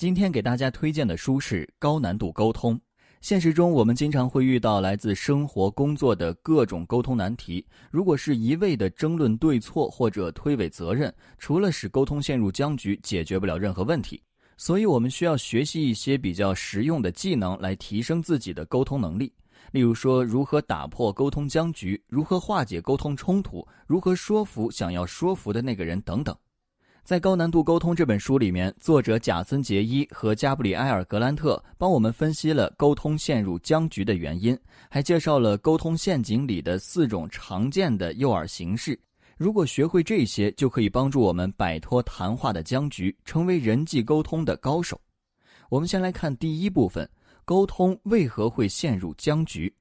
今天给大家推荐的书是《高难度沟通》。现实中，我们经常会遇到来自生活、工作的各种沟通难题。如果是一味的争论对错或者推诿责任，除了使沟通陷入僵局，解决不了任何问题。所以，我们需要学习一些比较实用的技能来提升自己的沟通能力。例如说，如何打破沟通僵局，如何化解沟通冲突，如何说服想要说服的那个人等等。在《高难度沟通》这本书里面，作者贾森·杰伊和加布里埃尔·格兰特帮我们分析了沟通陷入僵局的原因，还介绍了沟通陷阱里的四种常见的诱饵形式。如果学会这些，就可以帮助我们摆脱谈话的僵局，成为人际沟通的高手。我们先来看第一部分：沟通为何会陷入僵局？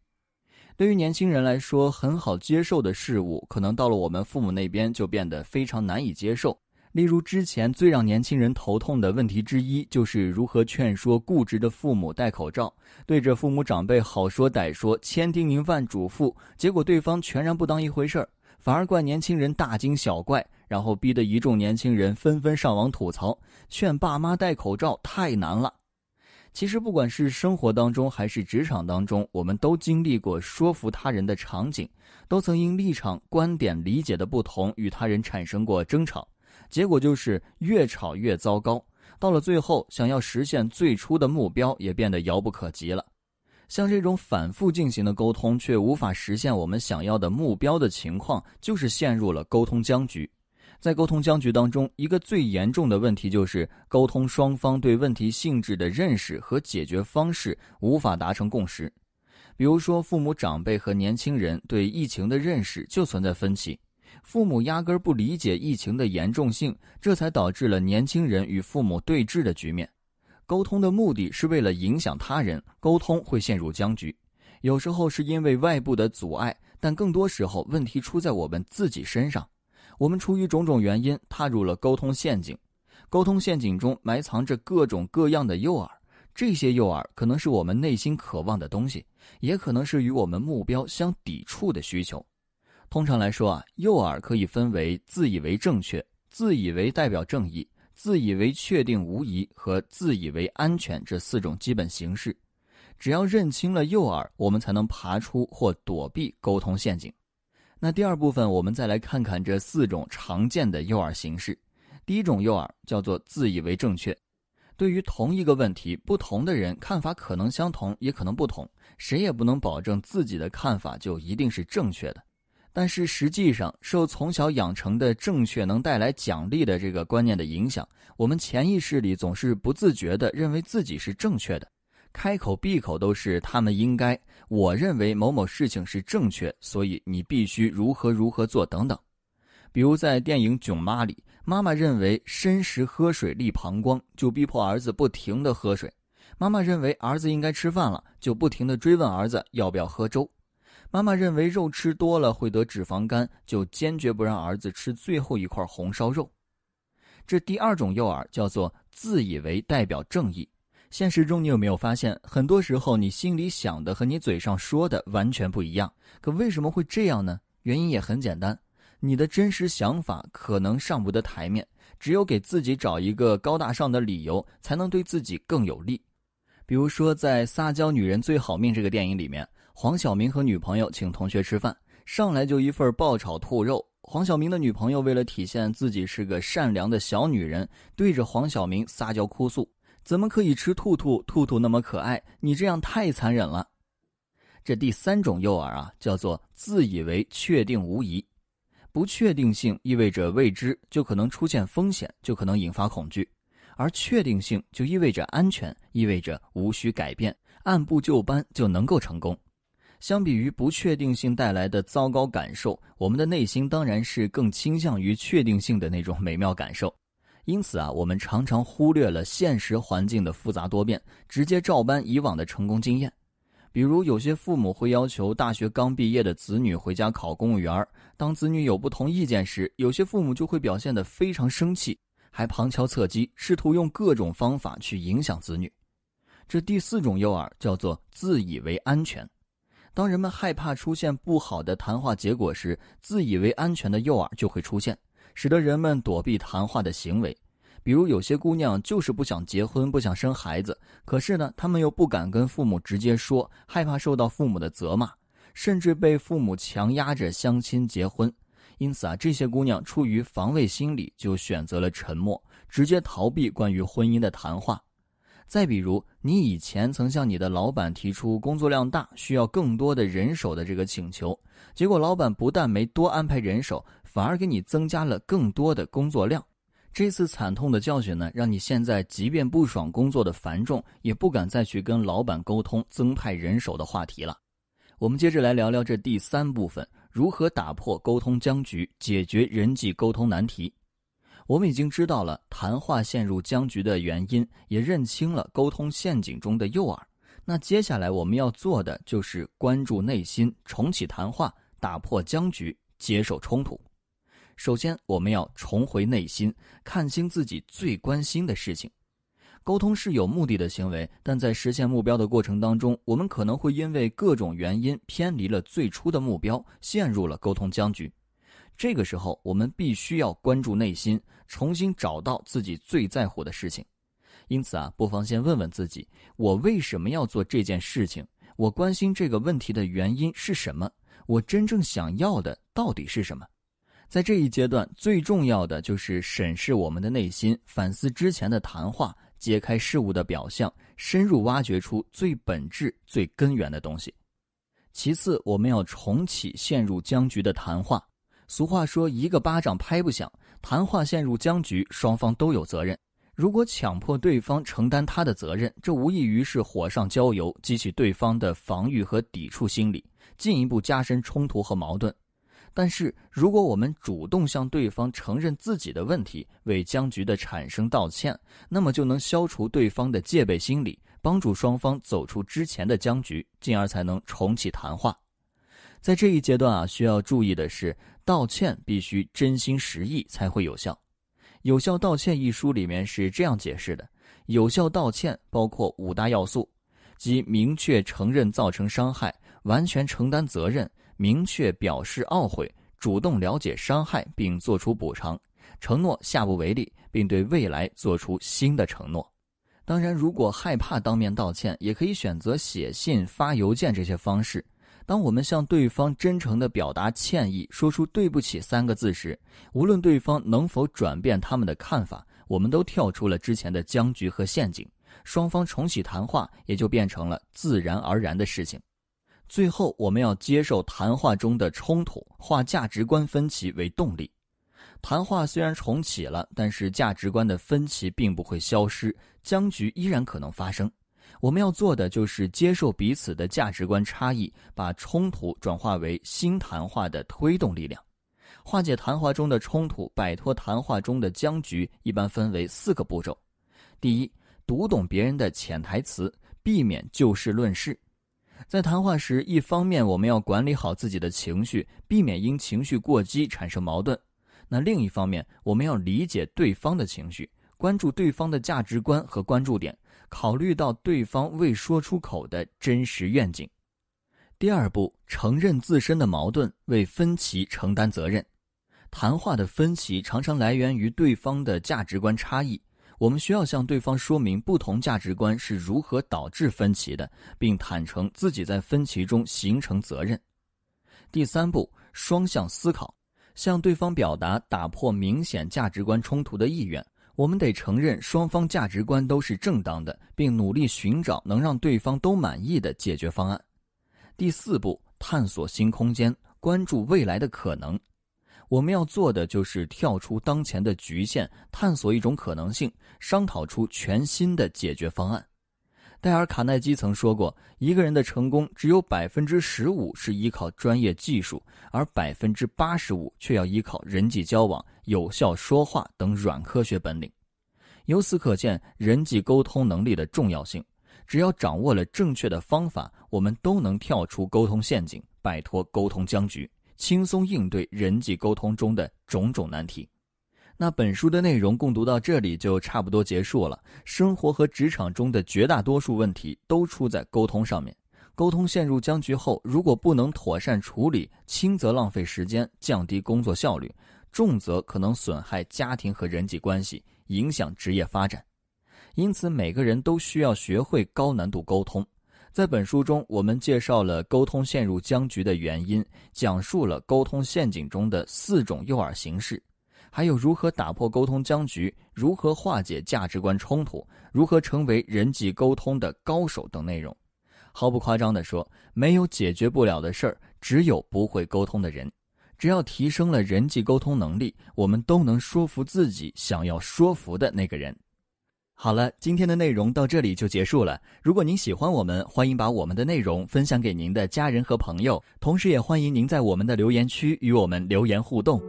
对于年轻人来说很好接受的事物，可能到了我们父母那边就变得非常难以接受。例如，之前最让年轻人头痛的问题之一，就是如何劝说固执的父母戴口罩。对着父母长辈好说歹说，千叮咛万嘱咐，结果对方全然不当一回事儿，反而怪年轻人大惊小怪，然后逼得一众年轻人纷纷上网吐槽：“劝爸妈戴口罩太难了。”其实，不管是生活当中还是职场当中，我们都经历过说服他人的场景，都曾因立场、观点、理解的不同与他人产生过争吵。结果就是越吵越糟糕，到了最后，想要实现最初的目标也变得遥不可及了。像这种反复进行的沟通却无法实现我们想要的目标的情况，就是陷入了沟通僵局。在沟通僵局当中，一个最严重的问题就是沟通双方对问题性质的认识和解决方式无法达成共识。比如说，父母长辈和年轻人对疫情的认识就存在分歧。父母压根不理解疫情的严重性，这才导致了年轻人与父母对峙的局面。沟通的目的是为了影响他人，沟通会陷入僵局。有时候是因为外部的阻碍，但更多时候问题出在我们自己身上。我们出于种种原因踏入了沟通陷阱。沟通陷阱中埋藏着各种各样的诱饵，这些诱饵可能是我们内心渴望的东西，也可能是与我们目标相抵触的需求。通常来说啊，诱饵可以分为自以为正确、自以为代表正义、自以为确定无疑和自以为安全这四种基本形式。只要认清了诱饵，我们才能爬出或躲避沟通陷阱。那第二部分，我们再来看看这四种常见的诱饵形式。第一种诱饵叫做自以为正确。对于同一个问题，不同的人看法可能相同，也可能不同。谁也不能保证自己的看法就一定是正确的。但是实际上，受从小养成的正确能带来奖励的这个观念的影响，我们潜意识里总是不自觉地认为自己是正确的，开口闭口都是他们应该。我认为某某事情是正确，所以你必须如何如何做等等。比如在电影《囧妈》里，妈妈认为深时喝水利膀胱，就逼迫儿子不停地喝水；妈妈认为儿子应该吃饭了，就不停地追问儿子要不要喝粥。妈妈认为肉吃多了会得脂肪肝，就坚决不让儿子吃最后一块红烧肉。这第二种诱饵叫做自以为代表正义。现实中，你有没有发现，很多时候你心里想的和你嘴上说的完全不一样？可为什么会这样呢？原因也很简单，你的真实想法可能上不得台面，只有给自己找一个高大上的理由，才能对自己更有利。比如说，在《撒娇女人最好命》这个电影里面。黄晓明和女朋友请同学吃饭，上来就一份爆炒兔肉。黄晓明的女朋友为了体现自己是个善良的小女人，对着黄晓明撒娇哭诉：“怎么可以吃兔兔？兔兔那么可爱，你这样太残忍了。”这第三种诱饵啊，叫做自以为确定无疑。不确定性意味着未知，就可能出现风险，就可能引发恐惧；而确定性就意味着安全，意味着无需改变，按部就班就能够成功。相比于不确定性带来的糟糕感受，我们的内心当然是更倾向于确定性的那种美妙感受。因此啊，我们常常忽略了现实环境的复杂多变，直接照搬以往的成功经验。比如，有些父母会要求大学刚毕业的子女回家考公务员；当子女有不同意见时，有些父母就会表现得非常生气，还旁敲侧击，试图用各种方法去影响子女。这第四种诱饵叫做自以为安全。当人们害怕出现不好的谈话结果时，自以为安全的诱饵就会出现，使得人们躲避谈话的行为。比如，有些姑娘就是不想结婚，不想生孩子，可是呢，她们又不敢跟父母直接说，害怕受到父母的责骂，甚至被父母强压着相亲结婚。因此啊，这些姑娘出于防卫心理，就选择了沉默，直接逃避关于婚姻的谈话。再比如，你以前曾向你的老板提出工作量大，需要更多的人手的这个请求，结果老板不但没多安排人手，反而给你增加了更多的工作量。这次惨痛的教训呢，让你现在即便不爽工作的繁重，也不敢再去跟老板沟通增派人手的话题了。我们接着来聊聊这第三部分，如何打破沟通僵局，解决人际沟通难题。我们已经知道了谈话陷入僵局的原因，也认清了沟通陷阱中的诱饵。那接下来我们要做的就是关注内心，重启谈话，打破僵局，接受冲突。首先，我们要重回内心，看清自己最关心的事情。沟通是有目的的行为，但在实现目标的过程当中，我们可能会因为各种原因偏离了最初的目标，陷入了沟通僵局。这个时候，我们必须要关注内心，重新找到自己最在乎的事情。因此啊，不妨先问问自己：我为什么要做这件事情？我关心这个问题的原因是什么？我真正想要的到底是什么？在这一阶段，最重要的就是审视我们的内心，反思之前的谈话，揭开事物的表象，深入挖掘出最本质、最根源的东西。其次，我们要重启陷入僵局的谈话。俗话说：“一个巴掌拍不响。”谈话陷入僵局，双方都有责任。如果强迫对方承担他的责任，这无异于是火上浇油，激起对方的防御和抵触心理，进一步加深冲突和矛盾。但是，如果我们主动向对方承认自己的问题，为僵局的产生道歉，那么就能消除对方的戒备心理，帮助双方走出之前的僵局，进而才能重启谈话。在这一阶段啊，需要注意的是。道歉必须真心实意才会有效，《有效道歉》一书里面是这样解释的：有效道歉包括五大要素，即明确承认造成伤害、完全承担责任、明确表示懊悔、主动了解伤害并作出补偿、承诺下不为例，并对未来做出新的承诺。当然，如果害怕当面道歉，也可以选择写信、发邮件这些方式。当我们向对方真诚的表达歉意，说出“对不起”三个字时，无论对方能否转变他们的看法，我们都跳出了之前的僵局和陷阱，双方重启谈话也就变成了自然而然的事情。最后，我们要接受谈话中的冲突，化价值观分歧为动力。谈话虽然重启了，但是价值观的分歧并不会消失，僵局依然可能发生。我们要做的就是接受彼此的价值观差异，把冲突转化为新谈话的推动力量。化解谈话中的冲突，摆脱谈话中的僵局，一般分为四个步骤：第一，读懂别人的潜台词，避免就事论事。在谈话时，一方面我们要管理好自己的情绪，避免因情绪过激产生矛盾；那另一方面，我们要理解对方的情绪，关注对方的价值观和关注点。考虑到对方未说出口的真实愿景，第二步，承认自身的矛盾，为分歧承担责任。谈话的分歧常常来源于对方的价值观差异，我们需要向对方说明不同价值观是如何导致分歧的，并坦诚自己在分歧中形成责任。第三步，双向思考，向对方表达打破明显价值观冲突的意愿。我们得承认，双方价值观都是正当的，并努力寻找能让对方都满意的解决方案。第四步，探索新空间，关注未来的可能。我们要做的就是跳出当前的局限，探索一种可能性，商讨出全新的解决方案。戴尔·卡耐基曾说过，一个人的成功只有百分之十五是依靠专业技术，而百分之八十五却要依靠人际交往、有效说话等软科学本领。由此可见，人际沟通能力的重要性。只要掌握了正确的方法，我们都能跳出沟通陷阱，摆脱沟通僵局，轻松应对人际沟通中的种种难题。那本书的内容共读到这里就差不多结束了。生活和职场中的绝大多数问题都出在沟通上面。沟通陷入僵局后，如果不能妥善处理，轻则浪费时间，降低工作效率；重则可能损害家庭和人际关系，影响职业发展。因此，每个人都需要学会高难度沟通。在本书中，我们介绍了沟通陷入僵局的原因，讲述了沟通陷阱中的四种诱饵形式。还有如何打破沟通僵局，如何化解价值观冲突，如何成为人际沟通的高手等内容。毫不夸张的说，没有解决不了的事儿，只有不会沟通的人。只要提升了人际沟通能力，我们都能说服自己想要说服的那个人。好了，今天的内容到这里就结束了。如果您喜欢我们，欢迎把我们的内容分享给您的家人和朋友，同时也欢迎您在我们的留言区与我们留言互动。